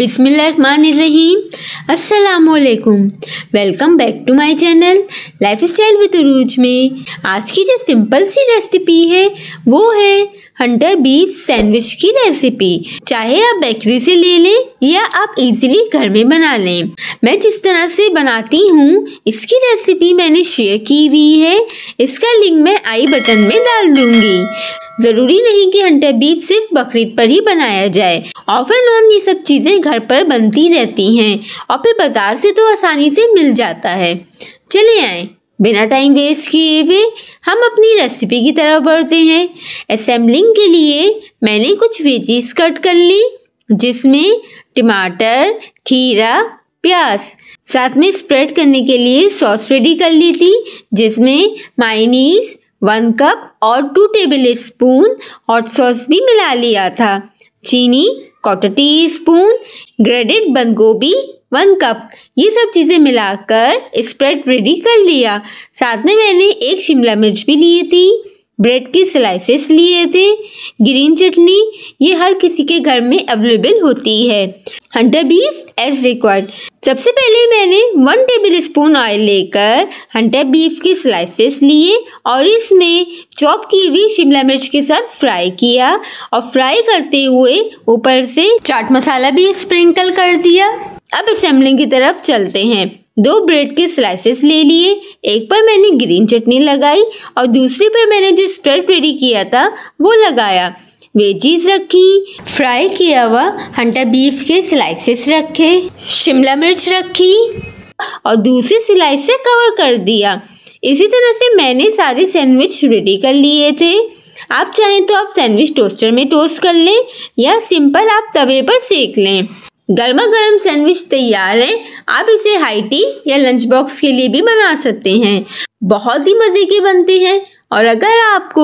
बिसमीम अल्लाम welcome back to my channel lifestyle with रूज में आज की जो सिंपल सी रेसिपी है वो है हंटर बीफ सैंडविच की रेसिपी चाहे आप बेकरी से ले लें या आप इजीली घर में बना लें मैं जिस तरह से बनाती हूँ इसकी रेसिपी मैंने शेयर की हुई है इसका लिंक मैं आई बटन में डाल दूँगी जरूरी नहीं कि हंटर बीफ सिर्फ बकरीद पर ही बनाया जाए ऑफ एंड ऑन ये सब चीज़ें घर पर बनती रहती हैं और फिर बाज़ार से तो आसानी से मिल जाता है चले आए बिना टाइम वेस्ट किए हुए हम अपनी रेसिपी की तरफ बढ़ते हैं असेंबलिंग के लिए मैंने कुछ वेजीज कट कर ली जिसमें टमाटर खीरा प्याज साथ में स्प्रेड करने के लिए सॉस रेडी कर ली थी जिसमें माइनीज वन कप और two tablespoon hot sauce भी मिला लिया था चीनी क्वार्टर टी स्पून ग्रेडेड बंद गोभी वन कप ये सब चीज़ें मिलाकर स्प्रेड रेडी कर लिया साथ में मैंने एक शिमला मिर्च भी ली थी ब्रेड के स्लाइसेस लिए थे ग्रीन चटनी ये हर किसी के घर में अवेलेबल होती है हंड्रेड बीफ एज रिक्वायर्ड सबसे पहले मैंने वन टेबल स्पून ऑयल लेकर हंड्रेड बीफ की स्लाइसेस लिए और इसमें चॉप की हुई शिमला मिर्च के साथ फ्राई किया और फ्राई करते हुए ऊपर से चाट मसाला भी स्प्रिंकल कर दिया अब असेंबलिंग की तरफ चलते हैं दो ब्रेड के स्लाइसेस ले लिए एक पर मैंने ग्रीन चटनी लगाई और दूसरी पर मैंने जो स्प्रेड रेडी किया था वो लगाया वेजीज रखी फ्राई किया हुआ हंटा बीफ के स्लाइसेस रखे शिमला मिर्च रखी और दूसरी सिलाई से कवर कर दिया इसी तरह से मैंने सारे सैंडविच रेडी कर लिए थे आप चाहें तो आप सैंडविच टोस्टर में टोस्ट कर लें या सिंपल आप तवे पर सेक लें गर्मा गर्म सैंडविच तैयार है आप इसे हाई टी या लंच बॉक्स के लिए भी बना सकते हैं बहुत ही मज़े के बनते हैं और अगर आपको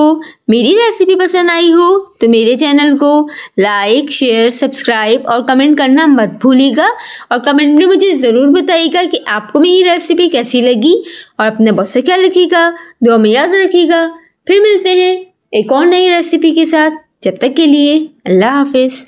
मेरी रेसिपी पसंद आई हो तो मेरे चैनल को लाइक शेयर सब्सक्राइब और कमेंट करना मत भूलिएगा और कमेंट में मुझे ज़रूर बताइएगा कि आपको मेरी रेसिपी कैसी लगी और अपने बहुत से ख्याल रखिएगा दुआ में याद रखिएगा फिर मिलते हैं एक और नई रेसिपी के साथ जब तक के लिए अल्लाह हाफिज़